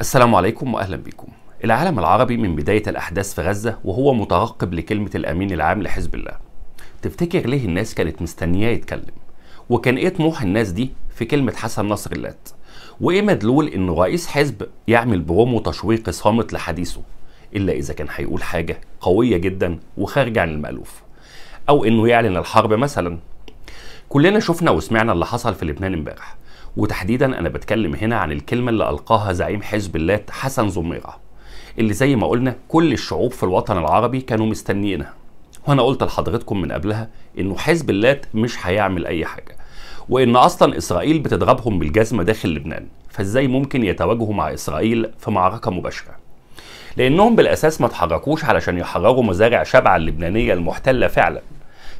السلام عليكم واهلا بكم. العالم العربي من بدايه الاحداث في غزه وهو مترقب لكلمه الامين العام لحزب الله. تفتكر ليه الناس كانت مستنياه يتكلم؟ وكان ايه طموح الناس دي في كلمه حسن نصر اللات؟ وايه مدلول ان رئيس حزب يعمل برومو تشويقي صامت لحديثه؟ الا اذا كان هيقول حاجه قويه جدا وخارجه عن المالوف. او انه يعلن الحرب مثلا. كلنا شفنا وسمعنا اللي حصل في لبنان امبارح وتحديدا انا بتكلم هنا عن الكلمه اللي القاها زعيم حزب الله حسن زميغه اللي زي ما قلنا كل الشعوب في الوطن العربي كانوا مستنيينها وانا قلت لحضرتكم من قبلها انه حزب اللات مش هيعمل اي حاجه وان اصلا اسرائيل بتضربهم بالجزمه داخل لبنان فازاي ممكن يتواجهوا مع اسرائيل في معركه مباشره لانهم بالاساس ما تحركوش علشان يحرروا مزارع شبع اللبنانيه المحتله فعلا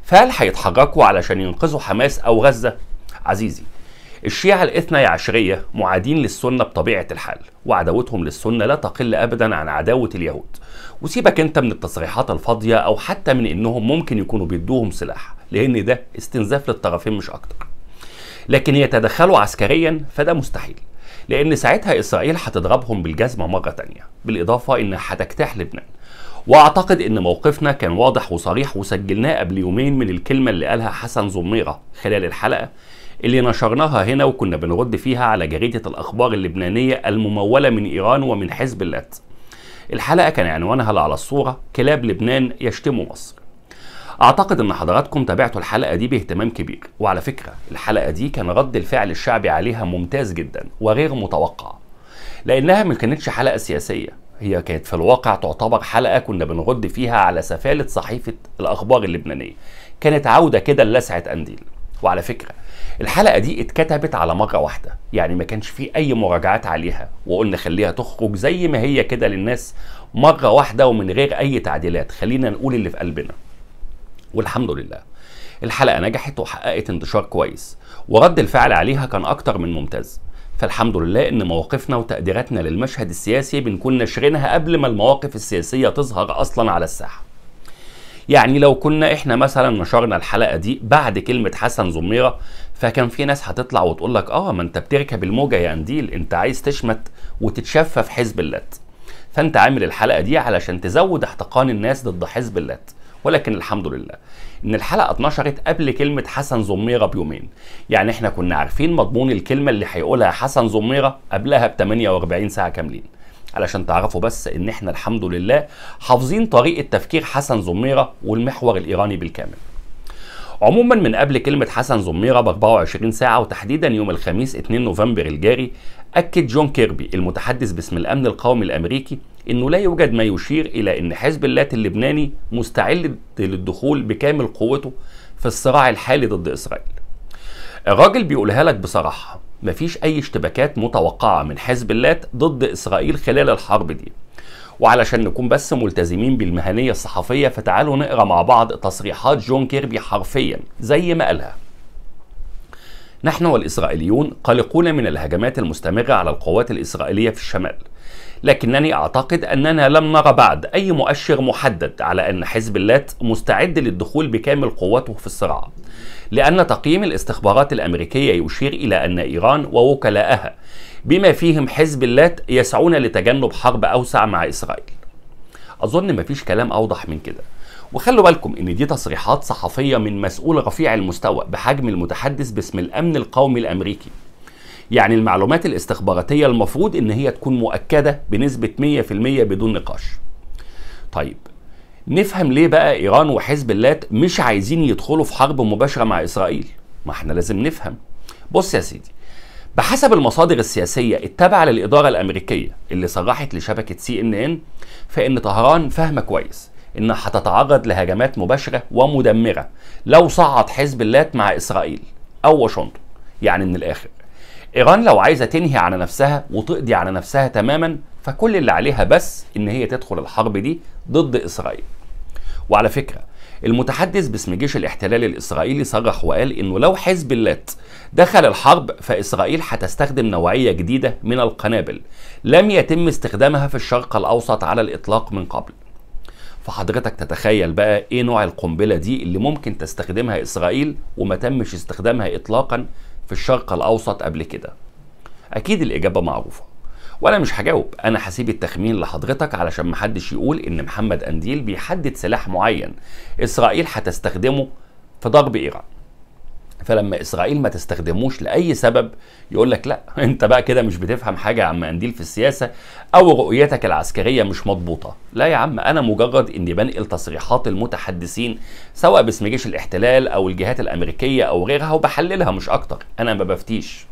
فهل هيتحركوا علشان ينقذوا حماس او غزه عزيزي الشيعة الاثني عشرية معادين للسنة بطبيعة الحال وعداوتهم للسنة لا تقل أبدا عن عداوة اليهود وسيبك انت من التصريحات الفاضية أو حتى من إنهم ممكن يكونوا بيدوهم سلاح لأن ده استنزاف للطرفين مش أكتر لكن يتدخلوا عسكريا فده مستحيل لأن ساعتها إسرائيل هتضربهم بالجزمة مرة تانية بالإضافة إنها هتجتاح لبنان واعتقد ان موقفنا كان واضح وصريح وسجلناه قبل يومين من الكلمه اللي قالها حسن زميره خلال الحلقه اللي نشرناها هنا وكنا بنرد فيها على جريدة الأخبار اللبنانية الممولة من إيران ومن حزب اللات الحلقة كان عنوانها على الصورة كلاب لبنان يشتموا مصر اعتقد ان حضراتكم تابعتوا الحلقه دي باهتمام كبير وعلى فكره الحلقه دي كان رد الفعل الشعبي عليها ممتاز جدا وغير متوقع لانها ما كانتش حلقه سياسيه هي كانت في الواقع تعتبر حلقه كنا بنرد فيها على سفاله صحيفه الاخبار اللبنانيه كانت عوده كده لسعة قنديل وعلى فكره الحلقه دي اتكتبت على مره واحده يعني ما كانش في اي مراجعات عليها وقلنا خليها تخرج زي ما هي كده للناس مره واحده ومن غير اي تعديلات خلينا نقول اللي في قلبنا والحمد لله الحلقه نجحت وحققت انتشار كويس ورد الفعل عليها كان اكتر من ممتاز فالحمد لله ان مواقفنا وتقديراتنا للمشهد السياسي بنكون ناشرينها قبل ما المواقف السياسيه تظهر اصلا على الساحه يعني لو كنا احنا مثلا نشرنا الحلقه دي بعد كلمه حسن زميره فكان في ناس هتطلع وتقول لك اه ما انت بتركب الموجه يا انديل انت عايز تشمت وتتشفى في حزب اللات فانت عامل الحلقه دي علشان تزود احتقان الناس ضد حزب اللات ولكن الحمد لله ان الحلقه اتنشرت قبل كلمه حسن زميره بيومين يعني احنا كنا عارفين مضمون الكلمه اللي هيقولها حسن زميره قبلها ب 48 ساعه كاملين علشان تعرفوا بس ان احنا الحمد لله حافظين طريقه تفكير حسن زميره والمحور الايراني بالكامل عموما من قبل كلمة حسن زميرة ب 24 ساعة وتحديدا يوم الخميس 2 نوفمبر الجاري أكد جون كيربي المتحدث باسم الأمن القومي الأمريكي أنه لا يوجد ما يشير إلى أن حزب الله اللبناني مستعد للدخول بكامل قوته في الصراع الحالي ضد إسرائيل الراجل بيقولها لك بصراحة مفيش أي اشتباكات متوقعة من حزب اللات ضد إسرائيل خلال الحرب دي وعلشان نكون بس ملتزمين بالمهنية الصحفية فتعالوا نقرأ مع بعض تصريحات جون كيربي حرفيا زي ما قالها نحن والإسرائيليون قلقون من الهجمات المستمرة على القوات الإسرائيلية في الشمال لكنني أعتقد أننا لم نرى بعد أي مؤشر محدد على أن حزب اللات مستعد للدخول بكامل قوته في الصراع لأن تقييم الاستخبارات الأمريكية يشير إلى أن إيران ووكلاءها بما فيهم حزب اللات يسعون لتجنب حرب أوسع مع إسرائيل أظن مفيش كلام أوضح من كده وخلوا بالكم ان دي تصريحات صحفيه من مسؤول رفيع المستوى بحجم المتحدث باسم الامن القومي الامريكي يعني المعلومات الاستخباراتية المفروض ان هي تكون مؤكدة بنسبة 100% بدون نقاش طيب نفهم ليه بقى ايران وحزب الله مش عايزين يدخلوا في حرب مباشرة مع اسرائيل ما احنا لازم نفهم بص يا سيدي بحسب المصادر السياسية التابعة للإدارة الأمريكية اللي صرحت لشبكة سي إن إن فإن طهران فاهمة كويس إنها هتتعرض لهجمات مباشرة ومدمرة لو صعد حزب اللات مع إسرائيل أو واشنطن يعني من الآخر ايران لو عايزه تنهي على نفسها وتقضي على نفسها تماما فكل اللي عليها بس ان هي تدخل الحرب دي ضد اسرائيل وعلى فكره المتحدث باسم جيش الاحتلال الاسرائيلي صرح وقال انه لو حزب اللات دخل الحرب فاسرائيل هتستخدم نوعيه جديده من القنابل لم يتم استخدامها في الشرق الاوسط على الاطلاق من قبل فحضرتك تتخيل بقى ايه نوع القنبله دي اللي ممكن تستخدمها اسرائيل وما تمش استخدامها اطلاقا في الشرق الاوسط قبل كده اكيد الاجابه معروفه وانا مش هجاوب انا هسيب التخمين لحضرتك علشان محدش يقول ان محمد انديل بيحدد سلاح معين اسرائيل هتستخدمه في ضرب ايران فلما اسرائيل ما تستخدموش لاي سبب يقول لك لا انت بقى كده مش بتفهم حاجه يا عم انديل في السياسه او رؤيتك العسكريه مش مضبوطه لا يا عم انا مجرد اني بنقل تصريحات المتحدثين سواء باسم جيش الاحتلال او الجهات الامريكيه او غيرها وبحللها مش اكتر انا ما بفتيش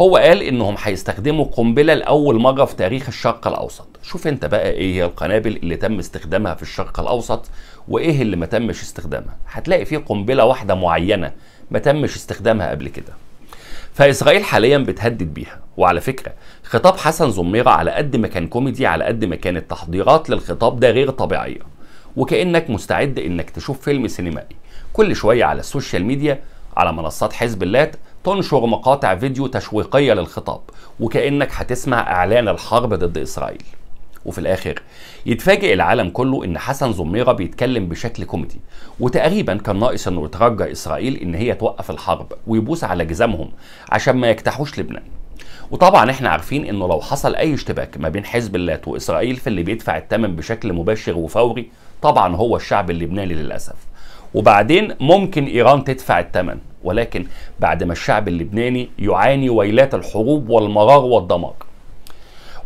هو قال انهم هيستخدموا قنبله لاول مره في تاريخ الشرق الاوسط شوف انت بقى ايه هي القنابل اللي تم استخدامها في الشرق الاوسط وايه اللي ما تمش استخدامها هتلاقي في قنبله واحده معينه ما تمش استخدامها قبل كده فاسرائيل حاليا بتهدد بيها وعلى فكره خطاب حسن زميره على قد ما كان كوميدي على قد ما كانت تحضيرات للخطاب ده غير طبيعيه وكانك مستعد انك تشوف فيلم سينمائي كل شويه على السوشيال ميديا على منصات حزب اللات تنشر مقاطع فيديو تشويقيه للخطاب وكانك هتسمع اعلان الحرب ضد اسرائيل وفي الاخر يتفاجئ العالم كله ان حسن زميره بيتكلم بشكل كوميدي وتقريبا كان ناقص انه يترجى اسرائيل ان هي توقف الحرب ويبوس على جزامهم عشان ما يجتاحوش لبنان وطبعا احنا عارفين انه لو حصل اي اشتباك ما بين حزب الله واسرائيل فاللي بيدفع الثمن بشكل مباشر وفوري طبعا هو الشعب اللبناني للاسف وبعدين ممكن إيران تدفع الثمن ولكن بعد ما الشعب اللبناني يعاني ويلات الحروب والمرار والدمار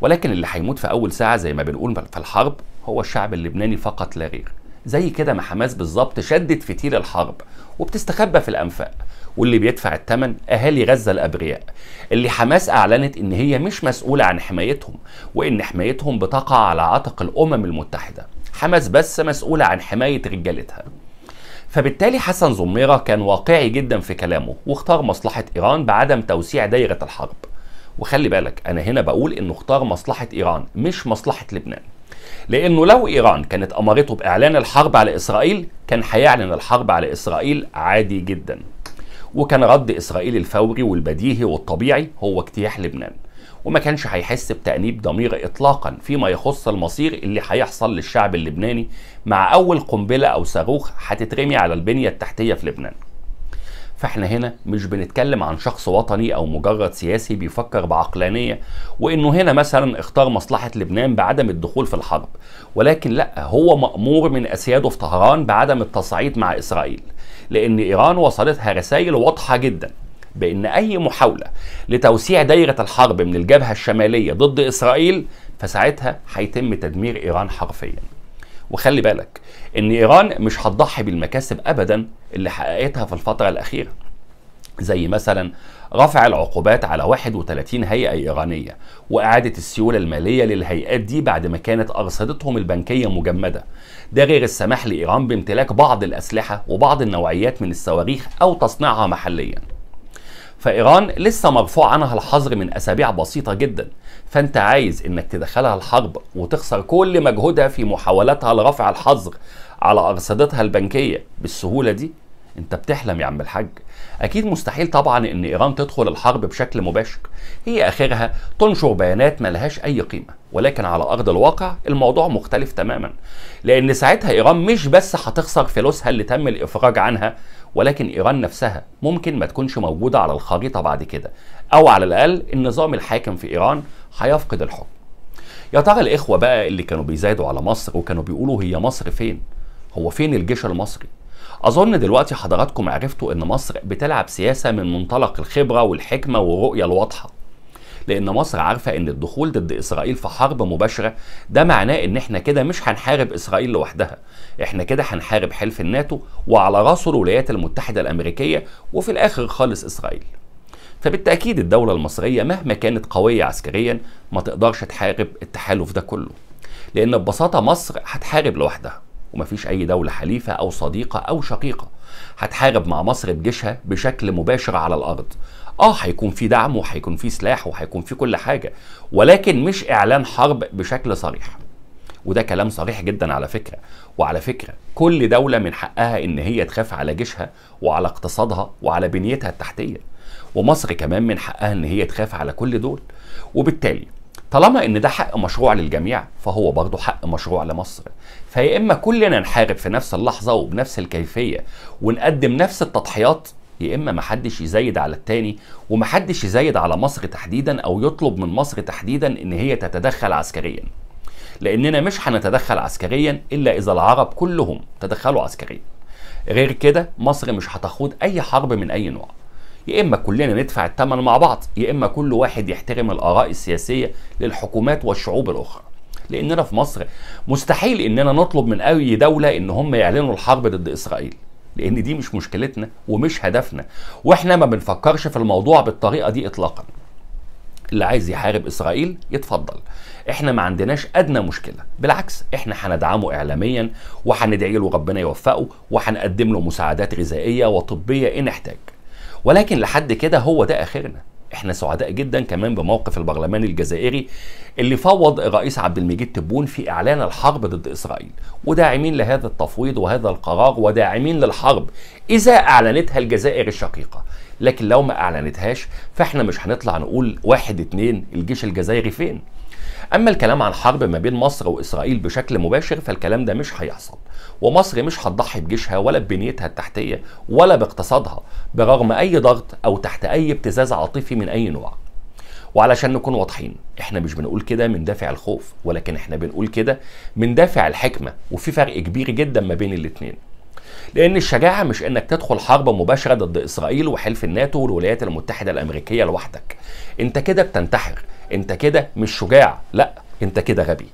ولكن اللي هيموت في أول ساعة زي ما بنقول في الحرب هو الشعب اللبناني فقط لا غير زي كده ما حماس بالظبط شدت فتيل الحرب وبتستخبى في الأنفاق واللي بيدفع الثمن اهالي غزه الابرياء اللي حماس اعلنت ان هي مش مسؤوله عن حمايتهم وان حمايتهم بتقع على عاتق الامم المتحده حماس بس مسؤوله عن حمايه رجالتها فبالتالي حسن زميرة كان واقعي جدا في كلامه واختار مصلحة إيران بعدم توسيع دايرة الحرب وخلي بالك أنا هنا بقول إنه اختار مصلحة إيران مش مصلحة لبنان لأنه لو إيران كانت أمرته بإعلان الحرب على إسرائيل كان هيعلن الحرب على إسرائيل عادي جدا وكان رد إسرائيل الفوري والبديهي والطبيعي هو اجتياح لبنان وما كانش هيحس بتأنيب ضمير إطلاقا فيما يخص المصير اللي هيحصل للشعب اللبناني مع أول قنبلة أو صاروخ هتترمي على البنية التحتية في لبنان فاحنا هنا مش بنتكلم عن شخص وطني او مجرد سياسي بيفكر بعقلانيه وانه هنا مثلا اختار مصلحه لبنان بعدم الدخول في الحرب ولكن لا هو مامور من اسياده في طهران بعدم التصعيد مع اسرائيل لان ايران وصلتها رسائل واضحه جدا بأن أي محاولة لتوسيع دايرة الحرب من الجبهة الشمالية ضد إسرائيل فساعتها هيتم تدمير إيران حرفيا وخلي بالك ان ايران مش هتضحي بالمكاسب ابدا اللي حققتها في الفتره الاخيره زي مثلا رفع العقوبات على 31 هيئة إيرانية وإعادة السيولة المالية للهيئات دي بعد ما كانت أرصدتهم البنكية مجمدة ده غير السماح لإيران بامتلاك بعض الأسلحة وبعض النوعيات من الصواريخ أو تصنيعها محلياً فايران لسه مرفوع عنها الحظر من اسابيع بسيطه جدا فانت عايز انك تدخلها الحرب وتخسر كل مجهودها في محاولاتها لرفع الحظر على ارصدتها البنكيه بالسهوله دي انت بتحلم يا عم الحاج اكيد مستحيل طبعا ان ايران تدخل الحرب بشكل مباشر هي اخرها تنشر بيانات ملهاش اي قيمه ولكن على ارض الواقع الموضوع مختلف تماما لان ساعتها ايران مش بس هتخسر فلوسها اللي تم الافراج عنها ولكن ايران نفسها ممكن ما تكونش موجوده على الخريطه بعد كده او على الاقل النظام الحاكم في ايران هيفقد الحكم يا ترى الاخوه بقى اللي كانوا بيزايدوا على مصر وكانوا بيقولوا هي مصر فين هو فين الجيش المصري اظن دلوقتي حضراتكم عرفتوا ان مصر بتلعب سياسه من منطلق الخبره والحكمه والرؤيه الواضحه لان مصر عارفه ان الدخول ضد اسرائيل في حرب مباشره ده معناه ان احنا كده مش هنحارب اسرائيل لوحدها احنا كده هنحارب حلف الناتو وعلى راسه الولايات المتحده الامريكيه وفي الاخر خالص اسرائيل فبالتاكيد الدوله المصريه مهما كانت قويه عسكريا ما تقدرش تحارب التحالف ده كله لان ببساطه مصر هتحارب لوحدها ومفيش اي دوله حليفه او صديقه او شقيقه هتحارب مع مصر بجيشها بشكل مباشر على الارض اه هيكون في دعم وهيكون في سلاح وهيكون في كل حاجه ولكن مش اعلان حرب بشكل صريح وده كلام صريح جدا على فكره وعلى فكره كل دوله من حقها ان هي تخاف على جيشها وعلى اقتصادها وعلى بنيتها التحتيه ومصر كمان من حقها ان هي تخاف على كل دول وبالتالي طالما ان ده حق مشروع للجميع فهو برضه حق مشروع لمصر فيا اما كلنا نحارب في نفس اللحظه وبنفس الكيفيه ونقدم نفس التضحيات يا اما محدش يزايد على التاني ومحدش يزايد على مصر تحديدا او يطلب من مصر تحديدا ان هي تتدخل عسكريا لاننا مش هنتدخل عسكريا الا اذا العرب كلهم تدخلوا عسكريا غير كده مصر مش هتخوض اي حرب من اي نوع يا اما كلنا ندفع الثمن مع بعض يا اما كل واحد يحترم الاراء السياسيه للحكومات والشعوب الاخرى لاننا في مصر مستحيل اننا نطلب من اي دوله ان هم يعلنوا الحرب ضد اسرائيل لان دي مش مشكلتنا ومش هدفنا واحنا ما بنفكرش في الموضوع بالطريقه دي اطلاقا اللي عايز يحارب اسرائيل يتفضل احنا ما عندناش ادنى مشكله بالعكس احنا هندعمه اعلاميا وهندعي له ربنا يوفقه وهنقدم له مساعدات غذائيه وطبيه ان احتاج ولكن لحد كده هو ده اخرنا احنا سعداء جدا كمان بموقف البرلمان الجزائري اللي فوض الرئيس عبد المجيد تبون في اعلان الحرب ضد اسرائيل وداعمين لهذا التفويض وهذا القرار وداعمين للحرب اذا اعلنتها الجزائر الشقيقه لكن لو ما اعلنتهاش فاحنا مش هنطلع نقول واحد اتنين الجيش الجزائري فين اما الكلام عن حرب ما بين مصر واسرائيل بشكل مباشر فالكلام ده مش هيحصل ومصر مش هتضحي بجيشها ولا ببنيتها التحتيه ولا باقتصادها برغم اي ضغط او تحت اي ابتزاز عاطفي من اي نوع وعلشان نكون واضحين احنا مش بنقول كده من دافع الخوف ولكن احنا بنقول كده من دافع الحكمه وفي فرق كبير جدا ما بين الاتنين لأن الشجاعة مش إنك تدخل حرب مباشرة ضد إسرائيل وحلف الناتو والولايات المتحدة الأمريكية لوحدك أنت كده بتنتحر أنت كده مش شجاع لا أنت كده غبي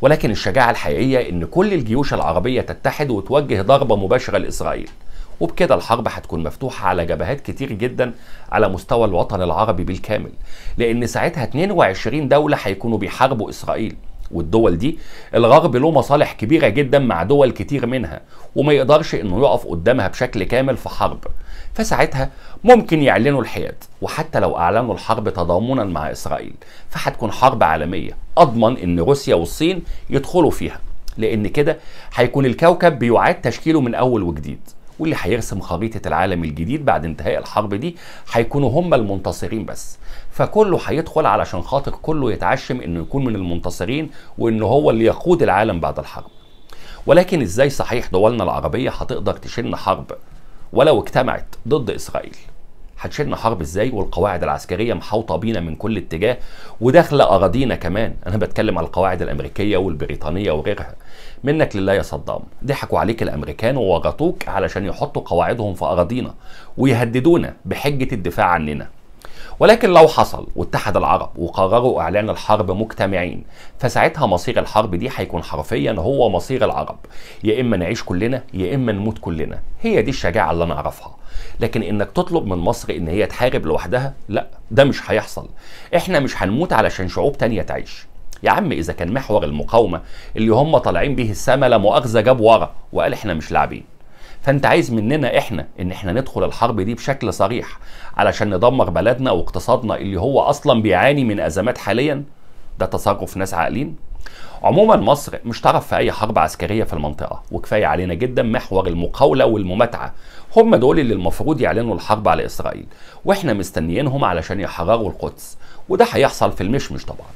ولكن الشجاعة الحقيقية إن كل الجيوش العربية تتحد وتوجه ضربة مباشرة لإسرائيل وبكده الحرب هتكون مفتوحة على جبهات كتير جدا على مستوى الوطن العربي بالكامل لأن ساعتها 22 دولة هيكونوا بيحاربوا إسرائيل والدول دي الغرب له مصالح كبيره جدا مع دول كتير منها وما يقدرش انه يقف قدامها بشكل كامل في حرب فساعتها ممكن يعلنوا الحياد وحتى لو اعلنوا الحرب تضامنا مع اسرائيل فهتكون حرب عالميه اضمن ان روسيا والصين يدخلوا فيها لان كده هيكون الكوكب بيعاد تشكيله من اول وجديد واللي هيرسم خريطه العالم الجديد بعد انتهاء الحرب دي هيكونوا هم المنتصرين بس فكله هيدخل علشان خاطر كله يتعشم انه يكون من المنتصرين وانه هو اللي يقود العالم بعد الحرب ولكن ازاي صحيح دولنا العربيه هتقدر تشن حرب ولو اجتمعت ضد اسرائيل هتشيلنا حرب ازاي والقواعد العسكريه محاوطه بينا من كل اتجاه وداخله اراضينا كمان انا بتكلم على القواعد الامريكيه والبريطانيه وغيرها منك لله يا صدام ضحكوا عليك الامريكان وورطوك علشان يحطوا قواعدهم في اراضينا ويهددونا بحجه الدفاع عننا ولكن لو حصل واتحد العرب وقرروا اعلان الحرب مجتمعين فساعتها مصير الحرب دي هيكون حرفيا هو مصير العرب يا اما نعيش كلنا يا اما نموت كلنا هي دي الشجاعه اللي انا اعرفها لكن انك تطلب من مصر ان هي تحارب لوحدها لا ده مش هيحصل احنا مش هنموت علشان شعوب تانية تعيش يا عم اذا كان محور المقاومه اللي هم طالعين به السما لا مؤاخذه جاب ورا وقال احنا مش لاعبين فانت عايز مننا احنا ان احنا ندخل الحرب دي بشكل صريح علشان ندمر بلدنا واقتصادنا اللي هو اصلا بيعاني من ازمات حاليا ده تصرف ناس عاقلين عموما مصر مش طرف في اي حرب عسكريه في المنطقه وكفايه علينا جدا محور المقاوله والمماتعه هم دول اللي المفروض يعلنوا الحرب على اسرائيل واحنا مستنيينهم علشان يحرروا القدس وده هيحصل في المشمش طبعا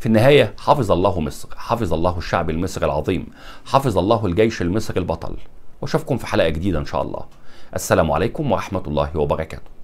في النهايه حفظ الله مصر حفظ الله الشعب المصري العظيم حفظ الله الجيش المصري البطل واشوفكم في حلقه جديده ان شاء الله السلام عليكم ورحمه الله وبركاته